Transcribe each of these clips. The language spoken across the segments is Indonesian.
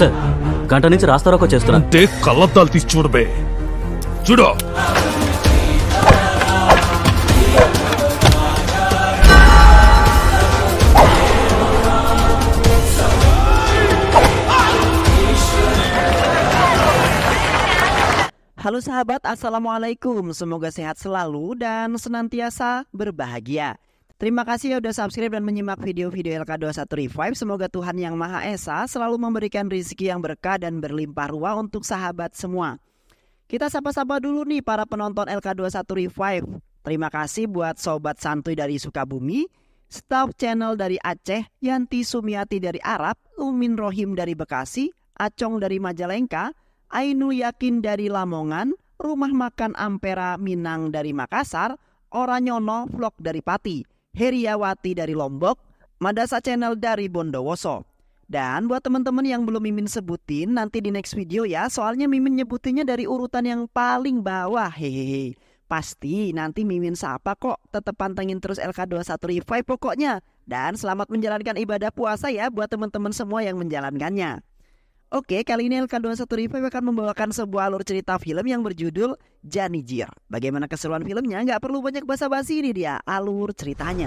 సార్ గంట నుంచి రాస్తారోకో చేస్తున్నా అంతే కళ్ళద్దాలు తీసి చూడబే చూడు Halo sahabat, assalamualaikum. Semoga sehat selalu dan senantiasa berbahagia. Terima kasih ya udah subscribe dan menyimak video-video LK21 Revive. Semoga Tuhan Yang Maha Esa selalu memberikan rezeki yang berkah dan berlimpah ruah untuk sahabat semua. Kita sapa-sapa dulu nih para penonton LK21 Revive. Terima kasih buat Sobat Santuy dari Sukabumi, staff channel dari Aceh, Yanti Sumiati dari Arab, Umin Rohim dari Bekasi, Acong dari Majalengka, Ainul Yakin dari Lamongan, Rumah Makan Ampera Minang dari Makassar, Oranyono Vlog dari Pati. Heriawati dari Lombok, Madasa Channel dari Bondowoso. Dan buat teman-teman yang belum Mimin sebutin, nanti di next video ya, soalnya Mimin nyebutinnya dari urutan yang paling bawah. Hehehe. Pasti nanti Mimin sapa kok, tetap pantengin terus LK21 Revive pokoknya. Dan selamat menjalankan ibadah puasa ya buat teman-teman semua yang menjalankannya. Oke, kali ini LK21 Review akan membawakan sebuah alur cerita film yang berjudul Janijir. Bagaimana keseruan filmnya? Nggak perlu banyak basa-basi, ini dia alur ceritanya.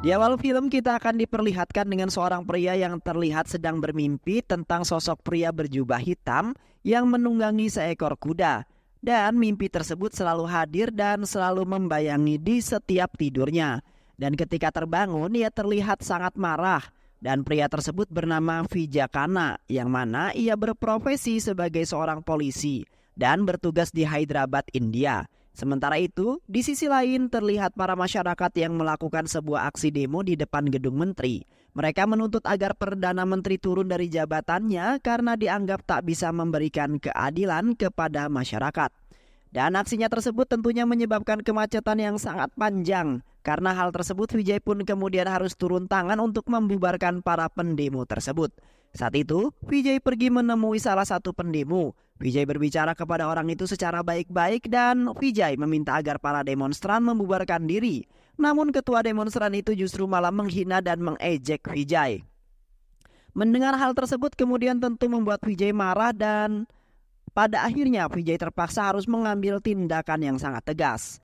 Di awal film kita akan diperlihatkan dengan seorang pria yang terlihat sedang bermimpi tentang sosok pria berjubah hitam yang menunggangi seekor kuda. Dan mimpi tersebut selalu hadir dan selalu membayangi di setiap tidurnya. Dan ketika terbangun, ia terlihat sangat marah. Dan pria tersebut bernama Vijakana, yang mana ia berprofesi sebagai seorang polisi dan bertugas di Hyderabad, India. Sementara itu, di sisi lain terlihat para masyarakat yang melakukan sebuah aksi demo di depan gedung menteri. Mereka menuntut agar Perdana Menteri turun dari jabatannya karena dianggap tak bisa memberikan keadilan kepada masyarakat. Dan aksinya tersebut tentunya menyebabkan kemacetan yang sangat panjang. Karena hal tersebut Vijay pun kemudian harus turun tangan untuk membubarkan para pendemo tersebut. Saat itu, Vijay pergi menemui salah satu pendemo Vijay berbicara kepada orang itu secara baik-baik dan Vijay meminta agar para demonstran membubarkan diri. Namun ketua demonstran itu justru malah menghina dan mengejek Vijay. Mendengar hal tersebut kemudian tentu membuat Vijay marah dan pada akhirnya Vijay terpaksa harus mengambil tindakan yang sangat tegas.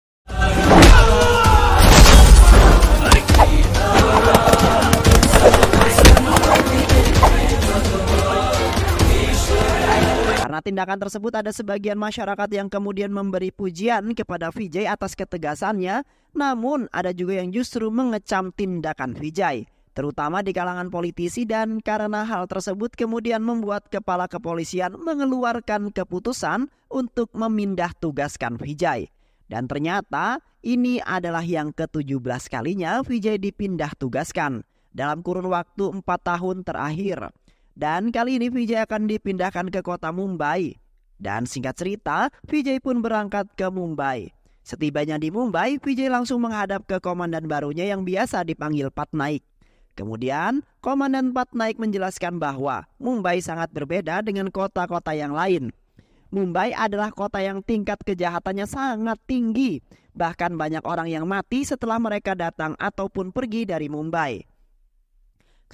Karena tindakan tersebut ada sebagian masyarakat yang kemudian memberi pujian kepada Vijay atas ketegasannya, namun ada juga yang justru mengecam tindakan Vijay, terutama di kalangan politisi dan karena hal tersebut kemudian membuat kepala kepolisian mengeluarkan keputusan untuk memindah tugaskan Vijay. Dan ternyata ini adalah yang ke-17 kalinya Vijay dipindah tugaskan dalam kurun waktu 4 tahun terakhir. Dan kali ini Vijay akan dipindahkan ke kota Mumbai. Dan singkat cerita, Vijay pun berangkat ke Mumbai. Setibanya di Mumbai, Vijay langsung menghadap ke komandan barunya yang biasa dipanggil Patnaik. Kemudian, Komandan Patnaik menjelaskan bahwa Mumbai sangat berbeda dengan kota-kota yang lain. Mumbai adalah kota yang tingkat kejahatannya sangat tinggi. Bahkan banyak orang yang mati setelah mereka datang ataupun pergi dari Mumbai.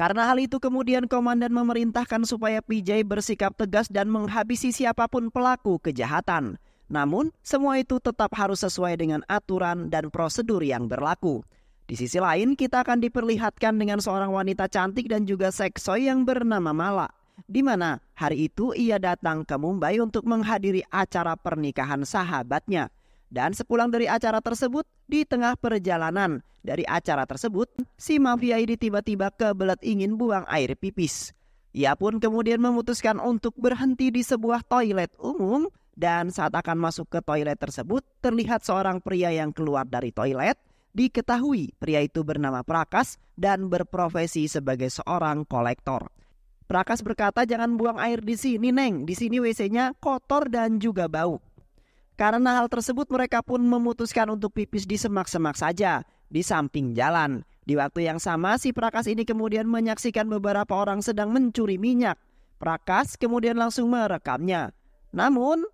Karena hal itu kemudian komandan memerintahkan supaya PJ bersikap tegas dan menghabisi siapapun pelaku kejahatan. Namun, semua itu tetap harus sesuai dengan aturan dan prosedur yang berlaku. Di sisi lain, kita akan diperlihatkan dengan seorang wanita cantik dan juga seksoi yang bernama Mala. Di mana hari itu ia datang ke Mumbai untuk menghadiri acara pernikahan sahabatnya – dan sepulang dari acara tersebut, di tengah perjalanan dari acara tersebut, si mafia ini tiba-tiba kebelet ingin buang air pipis. Ia pun kemudian memutuskan untuk berhenti di sebuah toilet umum dan saat akan masuk ke toilet tersebut terlihat seorang pria yang keluar dari toilet. Diketahui pria itu bernama Prakas dan berprofesi sebagai seorang kolektor. Prakas berkata jangan buang air di sini Neng, di sini WC-nya kotor dan juga bau. Karena hal tersebut mereka pun memutuskan untuk pipis di semak-semak saja di samping jalan. Di waktu yang sama si Prakas ini kemudian menyaksikan beberapa orang sedang mencuri minyak. Prakas kemudian langsung merekamnya. Namun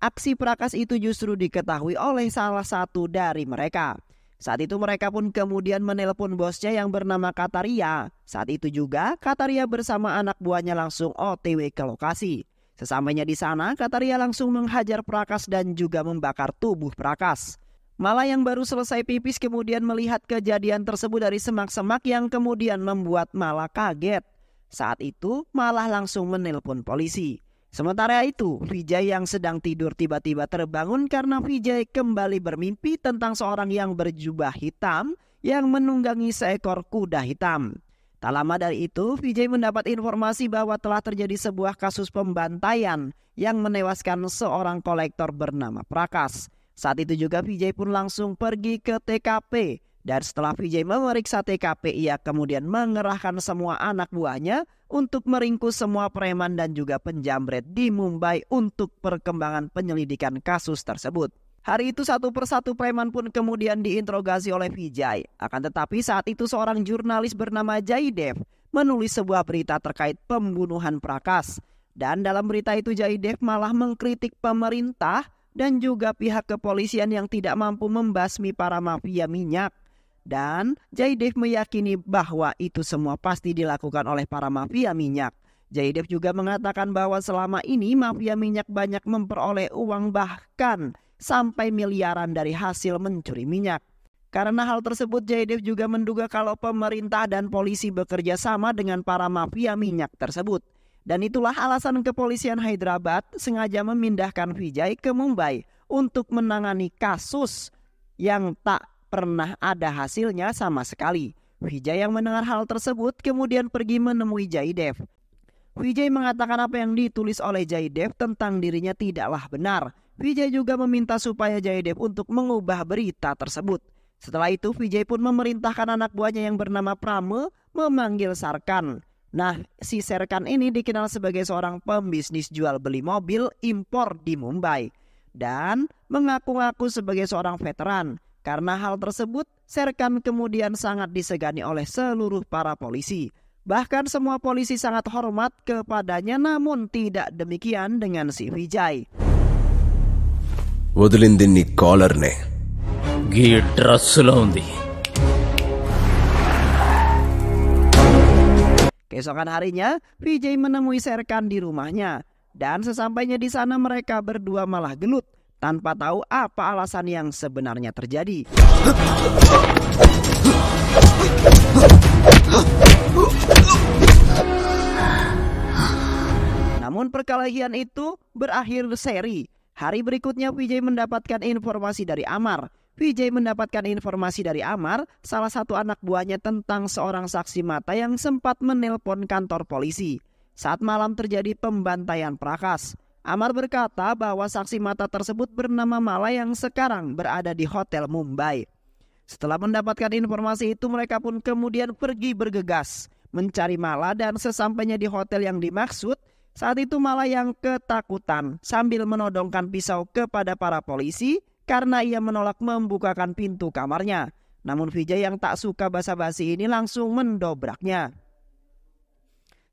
aksi Prakas itu justru diketahui oleh salah satu dari mereka. Saat itu mereka pun kemudian menelpon bosnya yang bernama Kataria. Saat itu juga Kataria bersama anak buahnya langsung OTW ke lokasi. Sesampainya di sana, Kataria langsung menghajar Prakas dan juga membakar tubuh Prakas. Malah yang baru selesai pipis kemudian melihat kejadian tersebut dari semak-semak yang kemudian membuat malah kaget. Saat itu Malah langsung menelpon polisi. Sementara itu, Vijay yang sedang tidur tiba-tiba terbangun karena Vijay kembali bermimpi tentang seorang yang berjubah hitam yang menunggangi seekor kuda hitam. Tak lama dari itu, Vijay mendapat informasi bahwa telah terjadi sebuah kasus pembantaian yang menewaskan seorang kolektor bernama Prakas. Saat itu juga Vijay pun langsung pergi ke TKP dan setelah Vijay memeriksa TKP ia kemudian mengerahkan semua anak buahnya untuk meringkus semua preman dan juga penjamret di Mumbai untuk perkembangan penyelidikan kasus tersebut. Hari itu satu persatu preman pun kemudian diinterogasi oleh Vijay. Akan tetapi saat itu seorang jurnalis bernama Jaidev menulis sebuah berita terkait pembunuhan Prakas. Dan dalam berita itu Jaidev malah mengkritik pemerintah dan juga pihak kepolisian yang tidak mampu membasmi para mafia minyak. Dan Jaidev meyakini bahwa itu semua pasti dilakukan oleh para mafia minyak. Jaidev juga mengatakan bahwa selama ini mafia minyak banyak memperoleh uang bahkan sampai miliaran dari hasil mencuri minyak. Karena hal tersebut, Jaidev juga menduga kalau pemerintah dan polisi bekerja sama dengan para mafia minyak tersebut. Dan itulah alasan kepolisian Hyderabad sengaja memindahkan Vijay ke Mumbai untuk menangani kasus yang tak pernah ada hasilnya sama sekali. Vijay yang mendengar hal tersebut kemudian pergi menemui Jaidev. Vijay mengatakan apa yang ditulis oleh Jaidev tentang dirinya tidaklah benar Vijay juga meminta supaya Jayadev untuk mengubah berita tersebut. Setelah itu Vijay pun memerintahkan anak buahnya yang bernama Prame memanggil Sarkan. Nah, si Serkan ini dikenal sebagai seorang pembisnis jual beli mobil impor di Mumbai dan mengaku-ngaku sebagai seorang veteran. Karena hal tersebut, Serkan kemudian sangat disegani oleh seluruh para polisi. Bahkan semua polisi sangat hormat kepadanya namun tidak demikian dengan si Vijay. వదిలింది నీ కాలర్నే ఈ డ్రస్సులో ఉంది Keesokan harinya, Vijay menemui Serkan di rumahnya. Dan sesampainya di sana mereka berdua malah gelut tanpa tahu apa alasan yang sebenarnya terjadi. Namun perkelahian itu berakhir seri Hari berikutnya Vijay mendapatkan informasi dari Amar. Vijay mendapatkan informasi dari Amar, salah satu anak buahnya tentang seorang saksi mata yang sempat menelpon kantor polisi. Saat malam terjadi pembantaian Prakas. Amar berkata bahwa saksi mata tersebut bernama Mala yang sekarang berada di Hotel Mumbai. Setelah mendapatkan informasi itu mereka pun kemudian pergi bergegas mencari Mala dan sesampainya di hotel yang dimaksud saat itu malah yang ketakutan sambil menodongkan pisau kepada para polisi karena ia menolak membukakan pintu kamarnya. Namun Vijay yang tak suka basa-basi ini langsung mendobraknya.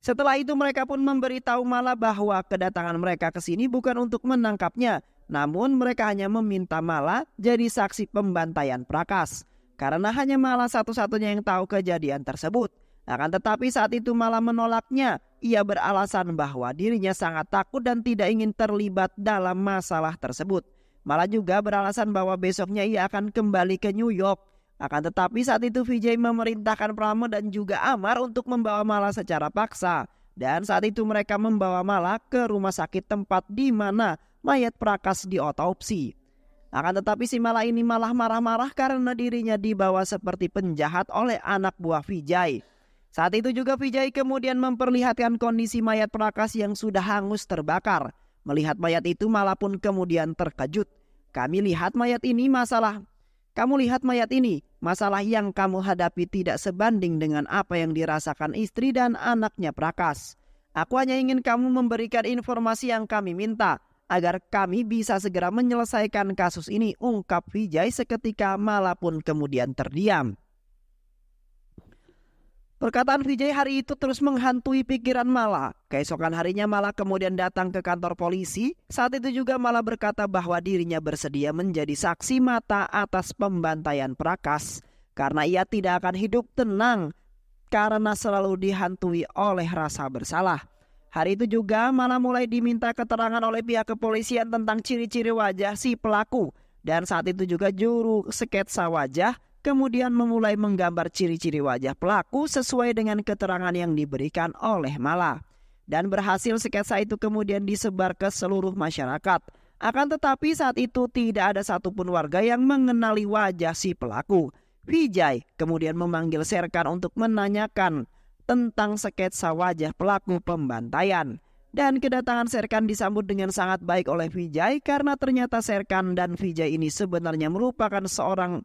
Setelah itu mereka pun memberitahu Mala bahwa kedatangan mereka ke sini bukan untuk menangkapnya, namun mereka hanya meminta Mala jadi saksi pembantaian Prakas. Karena hanya Mala satu-satunya yang tahu kejadian tersebut. Akan tetapi saat itu malah menolaknya. Ia beralasan bahwa dirinya sangat takut dan tidak ingin terlibat dalam masalah tersebut. Malah juga beralasan bahwa besoknya ia akan kembali ke New York. Akan tetapi saat itu Vijay memerintahkan Prama dan juga Amar untuk membawa Mala secara paksa. Dan saat itu mereka membawa Mala ke rumah sakit tempat di mana mayat Prakas diotopsi. Akan tetapi si Mala ini malah marah-marah karena dirinya dibawa seperti penjahat oleh anak buah Vijay. Saat itu juga Vijay kemudian memperlihatkan kondisi mayat Prakas yang sudah hangus terbakar. Melihat mayat itu malah pun kemudian terkejut. Kami lihat mayat ini masalah. Kamu lihat mayat ini, masalah yang kamu hadapi tidak sebanding dengan apa yang dirasakan istri dan anaknya Prakas. Aku hanya ingin kamu memberikan informasi yang kami minta agar kami bisa segera menyelesaikan kasus ini ungkap Vijay seketika malah pun kemudian terdiam. Perkataan Vijay hari itu terus menghantui pikiran Mala. Keesokan harinya Mala kemudian datang ke kantor polisi. Saat itu juga Mala berkata bahwa dirinya bersedia menjadi saksi mata atas pembantaian Prakas. Karena ia tidak akan hidup tenang karena selalu dihantui oleh rasa bersalah. Hari itu juga Mala mulai diminta keterangan oleh pihak kepolisian tentang ciri-ciri wajah si pelaku. Dan saat itu juga juru sketsa wajah kemudian memulai menggambar ciri-ciri wajah pelaku sesuai dengan keterangan yang diberikan oleh Mala. Dan berhasil sketsa itu kemudian disebar ke seluruh masyarakat. Akan tetapi saat itu tidak ada satupun warga yang mengenali wajah si pelaku. Vijay kemudian memanggil Serkan untuk menanyakan tentang sketsa wajah pelaku pembantaian. Dan kedatangan Serkan disambut dengan sangat baik oleh Vijay karena ternyata Serkan dan Vijay ini sebenarnya merupakan seorang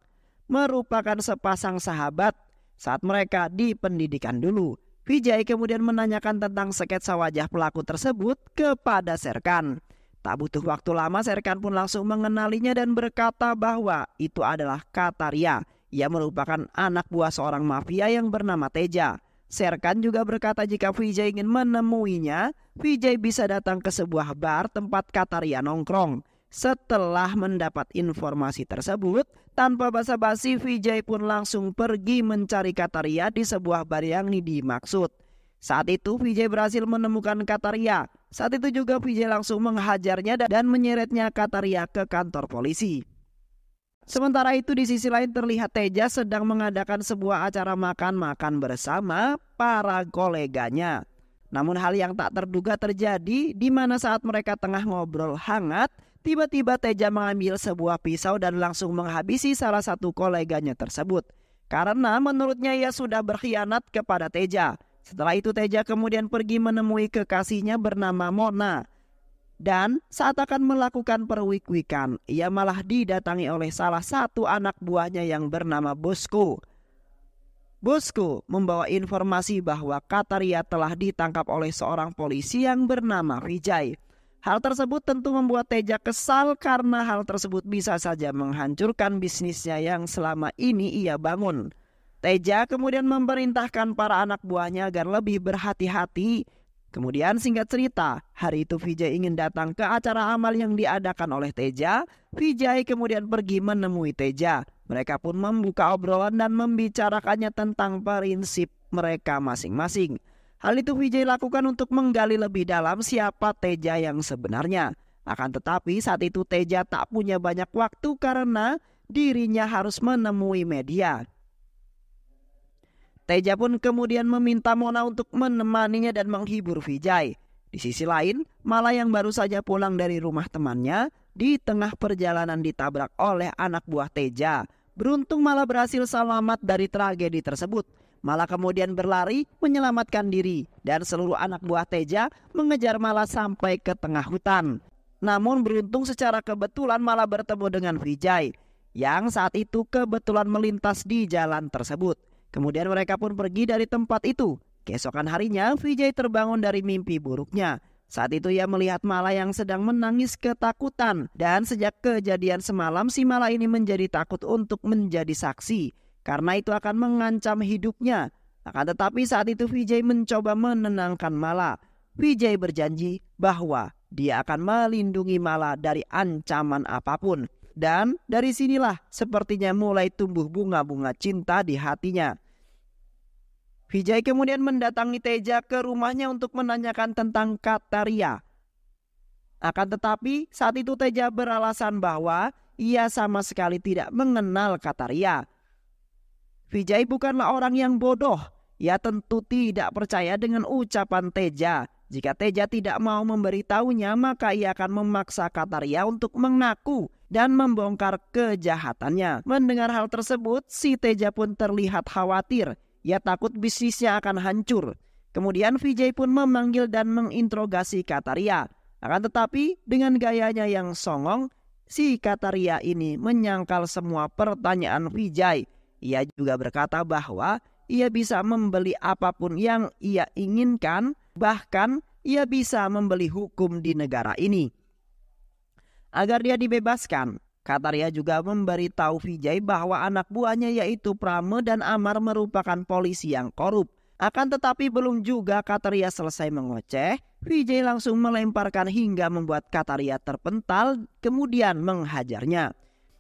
merupakan sepasang sahabat saat mereka di pendidikan dulu. Vijay kemudian menanyakan tentang sketsa wajah pelaku tersebut kepada Serkan. Tak butuh waktu lama Serkan pun langsung mengenalinya dan berkata bahwa itu adalah Kataria. Ia merupakan anak buah seorang mafia yang bernama Teja. Serkan juga berkata jika Vijay ingin menemuinya, Vijay bisa datang ke sebuah bar tempat Kataria nongkrong. Setelah mendapat informasi tersebut, tanpa basa-basi Vijay pun langsung pergi mencari Kataria di sebuah bar yang dimaksud. Saat itu Vijay berhasil menemukan Kataria. Saat itu juga Vijay langsung menghajarnya dan menyeretnya Kataria ke kantor polisi. Sementara itu di sisi lain terlihat Teja sedang mengadakan sebuah acara makan-makan bersama para koleganya. Namun hal yang tak terduga terjadi di mana saat mereka tengah ngobrol hangat, Tiba-tiba Teja mengambil sebuah pisau dan langsung menghabisi salah satu koleganya tersebut. Karena menurutnya ia sudah berkhianat kepada Teja. Setelah itu Teja kemudian pergi menemui kekasihnya bernama Mona. Dan saat akan melakukan perwikwikan, ia malah didatangi oleh salah satu anak buahnya yang bernama Bosku. Bosku membawa informasi bahwa Kataria telah ditangkap oleh seorang polisi yang bernama Vijay. Hal tersebut tentu membuat Teja kesal karena hal tersebut bisa saja menghancurkan bisnisnya yang selama ini ia bangun. Teja kemudian memerintahkan para anak buahnya agar lebih berhati-hati. Kemudian singkat cerita, hari itu Vijay ingin datang ke acara amal yang diadakan oleh Teja. Vijay kemudian pergi menemui Teja. Mereka pun membuka obrolan dan membicarakannya tentang prinsip mereka masing-masing. Hal itu Vijay lakukan untuk menggali lebih dalam siapa Teja yang sebenarnya. Akan tetapi saat itu Teja tak punya banyak waktu karena dirinya harus menemui media. Teja pun kemudian meminta Mona untuk menemaninya dan menghibur Vijay. Di sisi lain, Mala yang baru saja pulang dari rumah temannya di tengah perjalanan ditabrak oleh anak buah Teja. Beruntung Mala berhasil selamat dari tragedi tersebut malah kemudian berlari menyelamatkan diri dan seluruh anak buah Teja mengejar malah sampai ke tengah hutan. Namun beruntung secara kebetulan malah bertemu dengan Vijay yang saat itu kebetulan melintas di jalan tersebut. Kemudian mereka pun pergi dari tempat itu. Keesokan harinya Vijay terbangun dari mimpi buruknya. Saat itu ia melihat Mala yang sedang menangis ketakutan dan sejak kejadian semalam si Mala ini menjadi takut untuk menjadi saksi karena itu akan mengancam hidupnya. Akan tetapi saat itu Vijay mencoba menenangkan Mala. Vijay berjanji bahwa dia akan melindungi Mala dari ancaman apapun. Dan dari sinilah sepertinya mulai tumbuh bunga-bunga cinta di hatinya. Vijay kemudian mendatangi Teja ke rumahnya untuk menanyakan tentang Kataria. Akan tetapi saat itu Teja beralasan bahwa ia sama sekali tidak mengenal Kataria. Vijay bukanlah orang yang bodoh. Ia tentu tidak percaya dengan ucapan Teja. Jika Teja tidak mau memberitahunya, maka ia akan memaksa Kataria untuk mengaku dan membongkar kejahatannya. Mendengar hal tersebut, si Teja pun terlihat khawatir. Ia takut bisnisnya akan hancur. Kemudian Vijay pun memanggil dan menginterogasi Kataria. Akan tetapi, dengan gayanya yang songong, si Kataria ini menyangkal semua pertanyaan Vijay. Ia juga berkata bahwa ia bisa membeli apapun yang ia inginkan, bahkan ia bisa membeli hukum di negara ini. Agar dia dibebaskan, Kataria juga memberitahu Vijay bahwa anak buahnya yaitu Prame dan Amar merupakan polisi yang korup. Akan tetapi belum juga Kataria selesai mengoceh, Vijay langsung melemparkan hingga membuat Kataria terpental kemudian menghajarnya.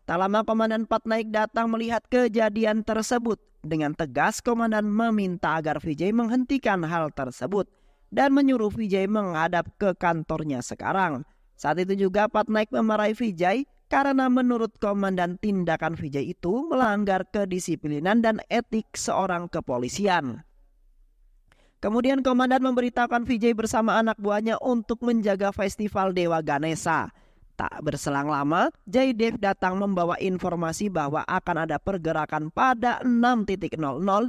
Tak lama Komandan Patnaik datang melihat kejadian tersebut. Dengan tegas Komandan meminta agar Vijay menghentikan hal tersebut dan menyuruh Vijay menghadap ke kantornya sekarang. Saat itu juga Patnaik memarahi Vijay karena menurut Komandan tindakan Vijay itu melanggar kedisiplinan dan etik seorang kepolisian. Kemudian Komandan memberitakan Vijay bersama anak buahnya untuk menjaga festival Dewa Ganesa. Tak berselang lama, Jaydev datang membawa informasi bahwa akan ada pergerakan pada 6.00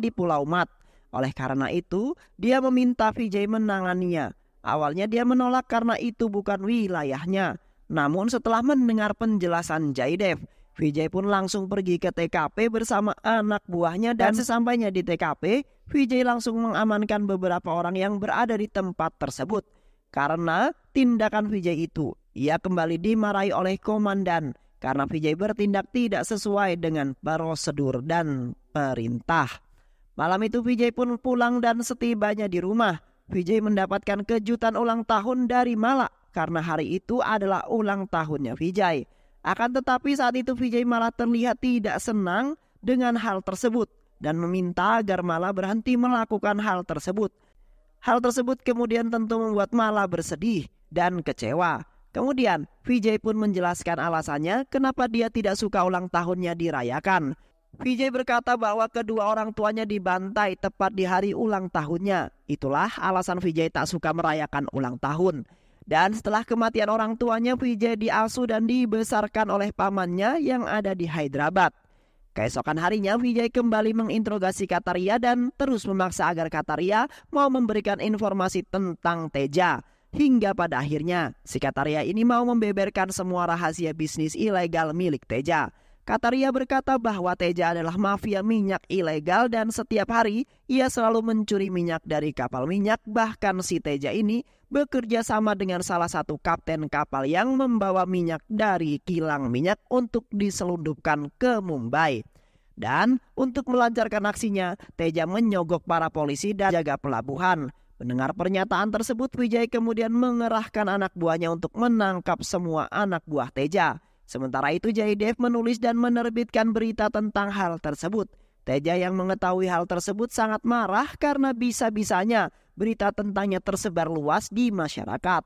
di Pulau Mat. Oleh karena itu, dia meminta Vijay menanganinya. Awalnya dia menolak karena itu bukan wilayahnya. Namun setelah mendengar penjelasan Jaidev, Vijay pun langsung pergi ke TKP bersama anak buahnya dan sesampainya di TKP, Vijay langsung mengamankan beberapa orang yang berada di tempat tersebut. Karena tindakan Vijay itu, ia kembali dimarahi oleh komandan karena Vijay bertindak tidak sesuai dengan prosedur dan perintah. Malam itu Vijay pun pulang dan setibanya di rumah, Vijay mendapatkan kejutan ulang tahun dari Mala karena hari itu adalah ulang tahunnya Vijay. Akan tetapi saat itu Vijay malah terlihat tidak senang dengan hal tersebut dan meminta agar Mala berhenti melakukan hal tersebut. Hal tersebut kemudian tentu membuat Mala bersedih dan kecewa. Kemudian, Vijay pun menjelaskan alasannya kenapa dia tidak suka ulang tahunnya dirayakan. Vijay berkata bahwa kedua orang tuanya dibantai tepat di hari ulang tahunnya. Itulah alasan Vijay tak suka merayakan ulang tahun. Dan setelah kematian orang tuanya, Vijay diasuh dan dibesarkan oleh pamannya yang ada di Hyderabad. Keesokan harinya, Vijay kembali menginterogasi Kataria dan terus memaksa agar Kataria mau memberikan informasi tentang Teja. Hingga pada akhirnya, si Kataria ini mau membeberkan semua rahasia bisnis ilegal milik Teja. Kataria berkata bahwa Teja adalah mafia minyak ilegal dan setiap hari ia selalu mencuri minyak dari kapal minyak. Bahkan si Teja ini bekerja sama dengan salah satu kapten kapal yang membawa minyak dari kilang minyak untuk diselundupkan ke Mumbai. Dan untuk melancarkan aksinya, Teja menyogok para polisi dan jaga pelabuhan. Mendengar pernyataan tersebut, Wijaya kemudian mengerahkan anak buahnya untuk menangkap semua anak buah Teja. Sementara itu, Jaidev menulis dan menerbitkan berita tentang hal tersebut. Teja yang mengetahui hal tersebut sangat marah karena bisa-bisanya berita tentangnya tersebar luas di masyarakat.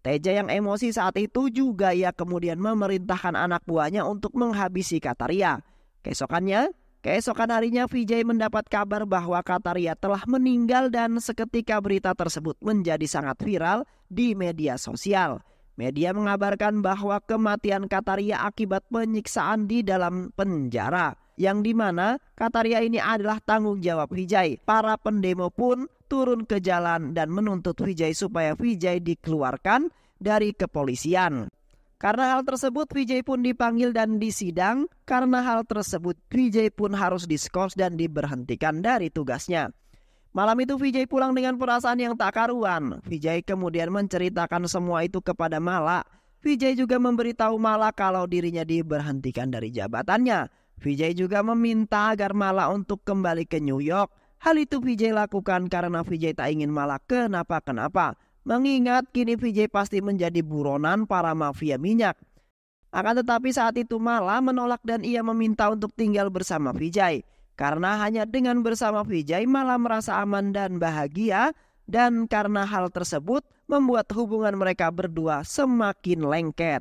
Teja yang emosi saat itu juga ia kemudian memerintahkan anak buahnya untuk menghabisi Kataria. Keesokannya, Keesokan harinya Vijay mendapat kabar bahwa Kataria telah meninggal dan seketika berita tersebut menjadi sangat viral di media sosial. Media mengabarkan bahwa kematian Kataria akibat penyiksaan di dalam penjara. Yang dimana Kataria ini adalah tanggung jawab Vijay. Para pendemo pun turun ke jalan dan menuntut Vijay supaya Vijay dikeluarkan dari kepolisian. Karena hal tersebut Vijay pun dipanggil dan disidang. Karena hal tersebut Vijay pun harus diskors dan diberhentikan dari tugasnya. Malam itu Vijay pulang dengan perasaan yang tak karuan. Vijay kemudian menceritakan semua itu kepada Mala. Vijay juga memberitahu Mala kalau dirinya diberhentikan dari jabatannya. Vijay juga meminta agar Mala untuk kembali ke New York. Hal itu Vijay lakukan karena Vijay tak ingin Mala kenapa-kenapa. Mengingat kini Vijay pasti menjadi buronan para mafia minyak. Akan tetapi saat itu Malah menolak dan ia meminta untuk tinggal bersama Vijay. Karena hanya dengan bersama Vijay Malah merasa aman dan bahagia dan karena hal tersebut membuat hubungan mereka berdua semakin lengket.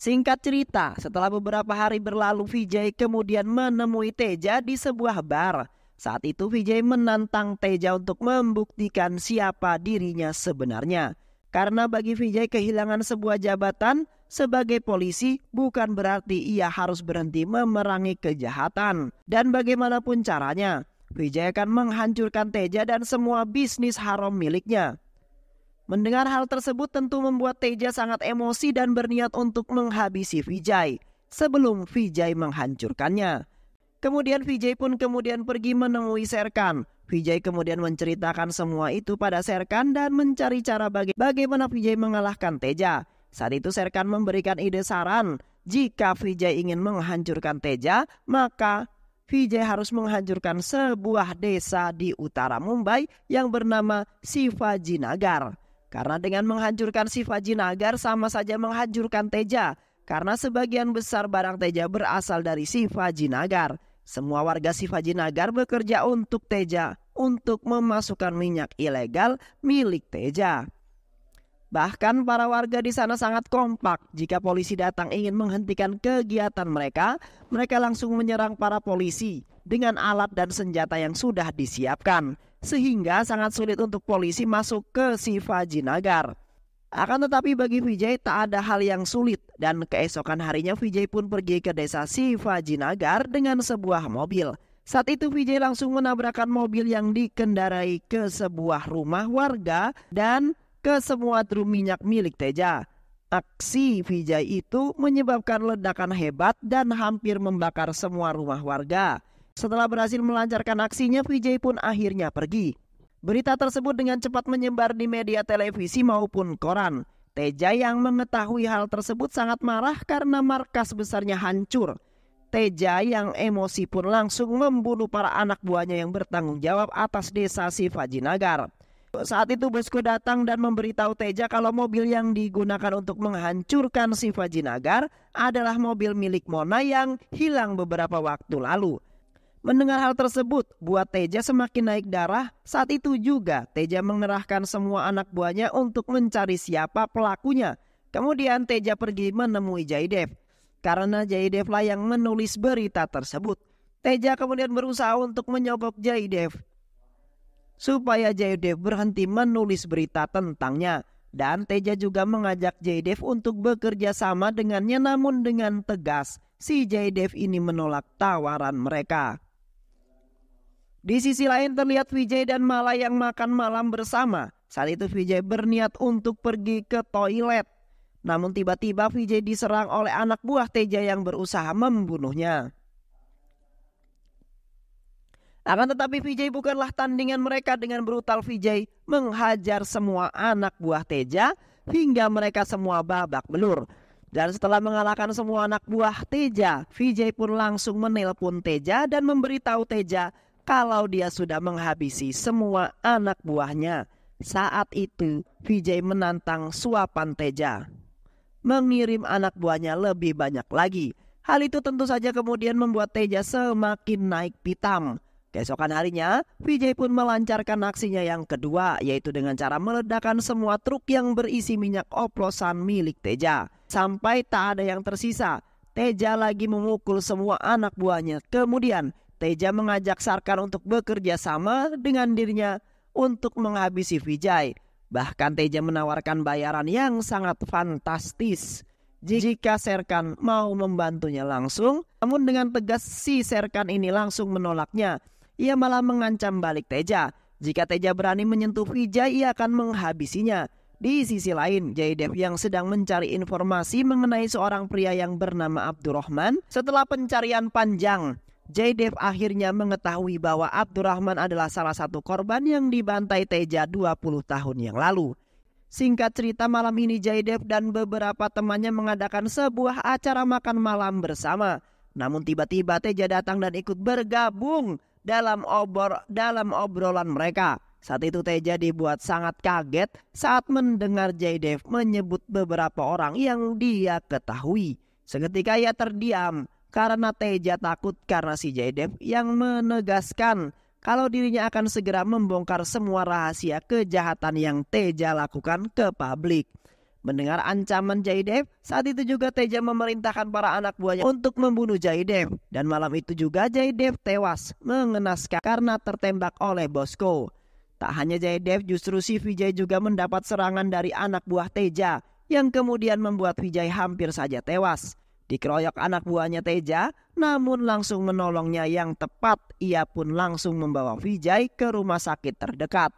Singkat cerita, setelah beberapa hari berlalu Vijay kemudian menemui Teja di sebuah bar. Saat itu Vijay menantang Teja untuk membuktikan siapa dirinya sebenarnya. Karena bagi Vijay kehilangan sebuah jabatan sebagai polisi bukan berarti ia harus berhenti memerangi kejahatan. Dan bagaimanapun caranya, Vijay akan menghancurkan Teja dan semua bisnis haram miliknya. Mendengar hal tersebut tentu membuat Teja sangat emosi dan berniat untuk menghabisi Vijay sebelum Vijay menghancurkannya. Kemudian Vijay pun kemudian pergi menemui Serkan. Vijay kemudian menceritakan semua itu pada Serkan dan mencari cara baga bagaimana Vijay mengalahkan Teja. Saat itu Serkan memberikan ide saran, jika Vijay ingin menghancurkan Teja, maka Vijay harus menghancurkan sebuah desa di utara Mumbai yang bernama Sivajinagar. Karena dengan menghancurkan Sivajinagar sama saja menghancurkan Teja, karena sebagian besar barang Teja berasal dari Sivajinagar. Semua warga Nagar bekerja untuk Teja untuk memasukkan minyak ilegal milik Teja. Bahkan para warga di sana sangat kompak. Jika polisi datang ingin menghentikan kegiatan mereka, mereka langsung menyerang para polisi dengan alat dan senjata yang sudah disiapkan. Sehingga sangat sulit untuk polisi masuk ke Nagar. Akan tetapi bagi Vijay tak ada hal yang sulit dan keesokan harinya Vijay pun pergi ke desa Sivajinagar dengan sebuah mobil. Saat itu Vijay langsung menabrakkan mobil yang dikendarai ke sebuah rumah warga dan ke semua drum minyak milik Teja. Aksi Vijay itu menyebabkan ledakan hebat dan hampir membakar semua rumah warga. Setelah berhasil melancarkan aksinya, Vijay pun akhirnya pergi. Berita tersebut dengan cepat menyebar di media televisi maupun koran. Teja yang mengetahui hal tersebut sangat marah karena markas besarnya hancur. Teja yang emosi pun langsung membunuh para anak buahnya yang bertanggung jawab atas desa Sivajinagar. Saat itu bosku datang dan memberitahu Teja kalau mobil yang digunakan untuk menghancurkan Sivajinagar adalah mobil milik Mona yang hilang beberapa waktu lalu. Mendengar hal tersebut, buat Teja semakin naik darah. Saat itu juga, Teja mengerahkan semua anak buahnya untuk mencari siapa pelakunya. Kemudian Teja pergi menemui Jaidev. Karena Jaidev lah yang menulis berita tersebut. Teja kemudian berusaha untuk menyogok Jaidev. Supaya Jaidev berhenti menulis berita tentangnya. Dan Teja juga mengajak Jaidev untuk bekerja sama dengannya namun dengan tegas. Si Jaidev ini menolak tawaran mereka. Di sisi lain terlihat Vijay dan Mala yang makan malam bersama. Saat itu Vijay berniat untuk pergi ke toilet. Namun tiba-tiba Vijay diserang oleh anak buah Teja yang berusaha membunuhnya. Akan tetapi Vijay bukanlah tandingan mereka dengan brutal Vijay menghajar semua anak buah Teja hingga mereka semua babak belur. Dan setelah mengalahkan semua anak buah Teja, Vijay pun langsung menelpon Teja dan memberitahu Teja kalau dia sudah menghabisi semua anak buahnya. Saat itu, Vijay menantang suapan Teja. Mengirim anak buahnya lebih banyak lagi. Hal itu tentu saja kemudian membuat Teja semakin naik pitam. Keesokan harinya, Vijay pun melancarkan aksinya yang kedua, yaitu dengan cara meledakkan semua truk yang berisi minyak oplosan milik Teja. Sampai tak ada yang tersisa, Teja lagi memukul semua anak buahnya. Kemudian, Teja mengajak Sarkan untuk bekerja sama dengan dirinya untuk menghabisi Vijay. Bahkan Teja menawarkan bayaran yang sangat fantastis jika Serkan mau membantunya langsung. Namun dengan tegas si Serkan ini langsung menolaknya. Ia malah mengancam balik Teja. Jika Teja berani menyentuh Vijay, ia akan menghabisinya. Di sisi lain, Jaidev yang sedang mencari informasi mengenai seorang pria yang bernama Abdurrahman. Setelah pencarian panjang, Jadev akhirnya mengetahui bahwa Abdurrahman adalah salah satu korban yang dibantai Teja 20 tahun yang lalu. Singkat cerita malam ini Jaidev dan beberapa temannya mengadakan sebuah acara makan malam bersama. Namun tiba-tiba Teja datang dan ikut bergabung dalam obor dalam obrolan mereka. Saat itu Teja dibuat sangat kaget saat mendengar Jaidev menyebut beberapa orang yang dia ketahui. Seketika ia terdiam karena Teja takut karena si Jaidev yang menegaskan kalau dirinya akan segera membongkar semua rahasia kejahatan yang Teja lakukan ke publik. Mendengar ancaman Jaidev saat itu juga Teja memerintahkan para anak buahnya untuk membunuh Jaidev. Dan malam itu juga Jaidev tewas mengenaskan karena tertembak oleh Bosco. Tak hanya Jaidev, justru si Vijay juga mendapat serangan dari anak buah Teja yang kemudian membuat Vijay hampir saja tewas. Dikeroyok anak buahnya Teja, namun langsung menolongnya yang tepat. Ia pun langsung membawa Vijay ke rumah sakit terdekat.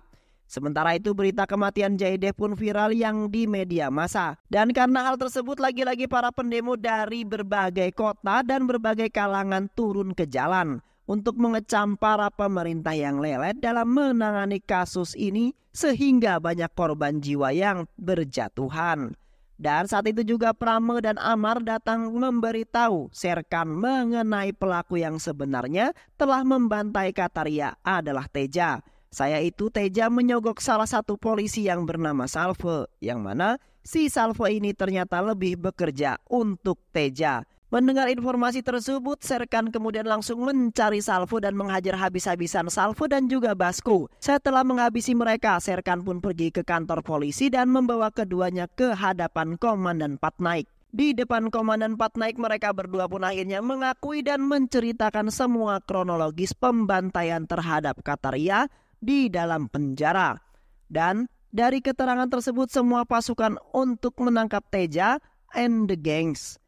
Sementara itu berita kematian Jaideh pun viral yang di media massa. Dan karena hal tersebut lagi-lagi para pendemo dari berbagai kota dan berbagai kalangan turun ke jalan untuk mengecam para pemerintah yang lelet dalam menangani kasus ini sehingga banyak korban jiwa yang berjatuhan. Dan saat itu juga Prame dan Amar datang memberitahu Serkan mengenai pelaku yang sebenarnya telah membantai Kataria adalah Teja. Saya itu Teja menyogok salah satu polisi yang bernama Salvo yang mana si Salvo ini ternyata lebih bekerja untuk Teja. Mendengar informasi tersebut, Serkan kemudian langsung mencari Salvo dan menghajar habis-habisan Salvo dan juga Basku. Setelah menghabisi mereka, Serkan pun pergi ke kantor polisi dan membawa keduanya ke hadapan Komandan Patnaik. Di depan Komandan Patnaik mereka berdua pun akhirnya mengakui dan menceritakan semua kronologis pembantaian terhadap Kataria di dalam penjara. Dan dari keterangan tersebut semua pasukan untuk menangkap Teja and the gangs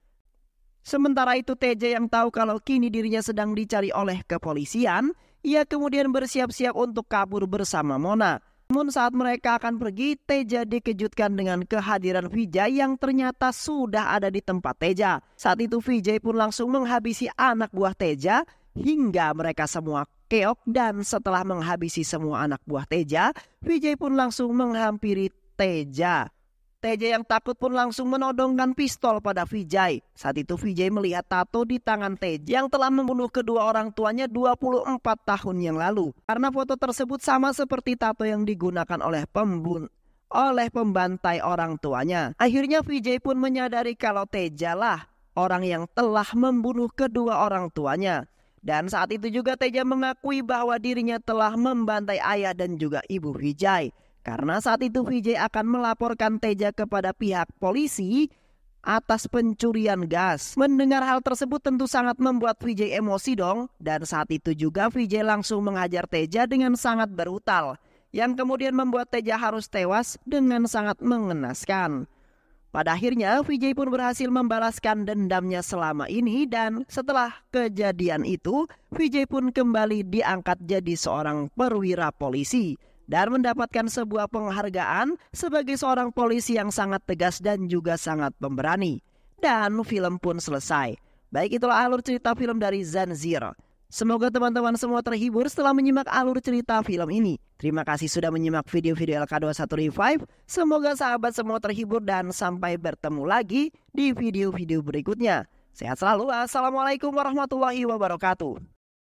Sementara itu TJ yang tahu kalau kini dirinya sedang dicari oleh kepolisian, ia kemudian bersiap-siap untuk kabur bersama Mona. Namun saat mereka akan pergi, Teja dikejutkan dengan kehadiran Vijay yang ternyata sudah ada di tempat Teja. Saat itu Vijay pun langsung menghabisi anak buah Teja hingga mereka semua keok dan setelah menghabisi semua anak buah Teja, Vijay pun langsung menghampiri Teja. TJ yang takut pun langsung menodongkan pistol pada Vijay. Saat itu Vijay melihat tato di tangan TJ yang telah membunuh kedua orang tuanya 24 tahun yang lalu. Karena foto tersebut sama seperti tato yang digunakan oleh pembun oleh pembantai orang tuanya. Akhirnya Vijay pun menyadari kalau Teja lah orang yang telah membunuh kedua orang tuanya. Dan saat itu juga Teja mengakui bahwa dirinya telah membantai ayah dan juga ibu Vijay. Karena saat itu Vijay akan melaporkan Teja kepada pihak polisi atas pencurian gas. Mendengar hal tersebut tentu sangat membuat Vijay emosi dong. Dan saat itu juga Vijay langsung menghajar Teja dengan sangat brutal. Yang kemudian membuat Teja harus tewas dengan sangat mengenaskan. Pada akhirnya Vijay pun berhasil membalaskan dendamnya selama ini dan setelah kejadian itu Vijay pun kembali diangkat jadi seorang perwira polisi dan mendapatkan sebuah penghargaan sebagai seorang polisi yang sangat tegas dan juga sangat pemberani. Dan film pun selesai. Baik itulah alur cerita film dari Zanzir. Semoga teman-teman semua terhibur setelah menyimak alur cerita film ini. Terima kasih sudah menyimak video-video LK21 Revive. Semoga sahabat semua terhibur dan sampai bertemu lagi di video-video berikutnya. Sehat selalu. Assalamualaikum warahmatullahi wabarakatuh.